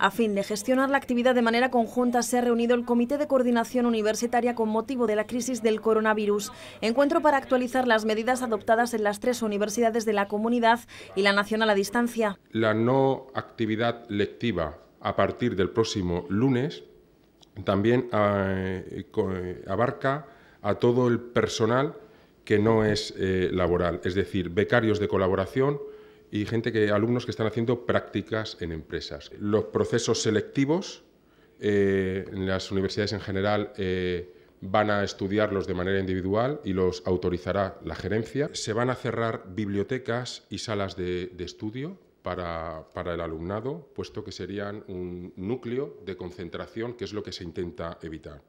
A fin de gestionar la actividad de manera conjunta, se ha reunido el Comité de Coordinación Universitaria con motivo de la crisis del coronavirus. Encuentro para actualizar las medidas adoptadas en las tres universidades de la comunidad y la nacional a distancia. La no actividad lectiva a partir del próximo lunes también eh, eh, abarca a todo el personal que no es eh, laboral, es decir, becarios de colaboración, y gente que, alumnos que están haciendo prácticas en empresas. Los procesos selectivos eh, en las universidades en general eh, van a estudiarlos de manera individual y los autorizará la gerencia. Se van a cerrar bibliotecas y salas de, estudio para, el alumnado, puesto que serían un núcleo de concentración, que es lo que se intenta evitar.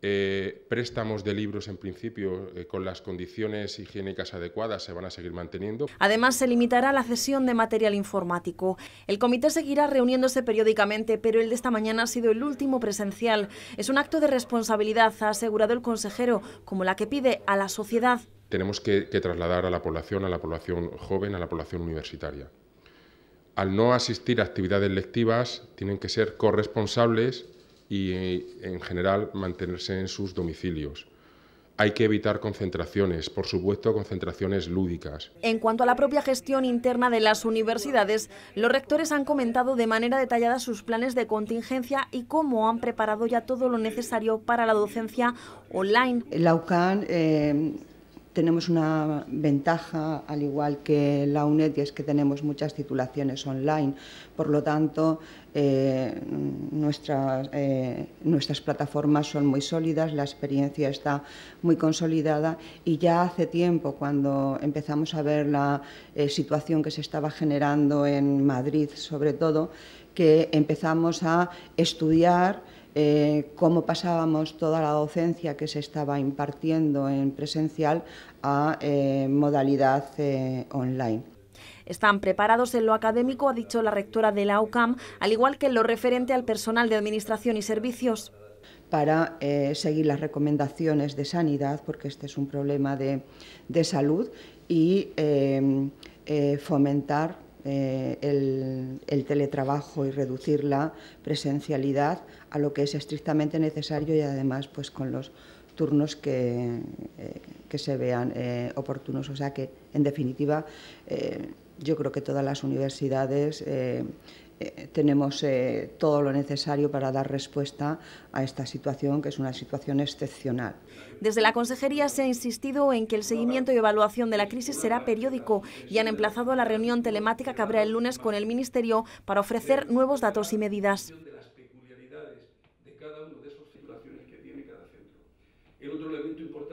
Eh, préstamos de libros, en principio, eh, con las condiciones higiénicas adecuadas, se van a seguir manteniendo. Además, se limitará la cesión de material informático. El comité seguirá reuniéndose periódicamente, pero el de esta mañana ha sido el último presencial. Es un acto de responsabilidad, ha asegurado el consejero, como la que pide a la sociedad. Tenemos que, que trasladar a la población, a la población joven, a la población universitaria. Al no asistir a actividades lectivas, tienen que ser corresponsables y en general mantenerse en sus domicilios. Hay que evitar concentraciones, por supuesto concentraciones lúdicas. En cuanto a la propia gestión interna de las universidades, los rectores han comentado de manera detallada sus planes de contingencia y cómo han preparado ya todo lo necesario para la docencia online. La UCAN eh, tenemos una ventaja, al igual que la UNED, y es que tenemos muchas titulaciones online. Por lo tanto, eh, nuestras, eh, nuestras plataformas son muy sólidas, la experiencia está muy consolidada y ya hace tiempo, cuando empezamos a ver la eh, situación que se estaba generando en Madrid, sobre todo, que empezamos a estudiar eh, cómo pasábamos toda la docencia que se estaba impartiendo en presencial a eh, modalidad eh, online. Están preparados en lo académico, ha dicho la rectora de la UCAM, al igual que en lo referente al personal de administración y servicios. Para seguir las recomendaciones de sanidad, porque este es un problema de, de salud, y fomentar eh, el, teletrabajo y reducir la presencialidad a lo que es estrictamente necesario y además pues con los turnos que, eh, que se vean eh, oportunos. O sea que, en definitiva, yo creo que todas las universidades eh, tenemos eh, todo lo necesario para dar respuesta a esta situación, que es una situación excepcional. Desde la Consejería se ha insistido en que el seguimiento y evaluación de la crisis será periódico y han emplazado la reunión telemática que habrá el lunes con el Ministerio para ofrecer nuevos datos y medidas. otro importante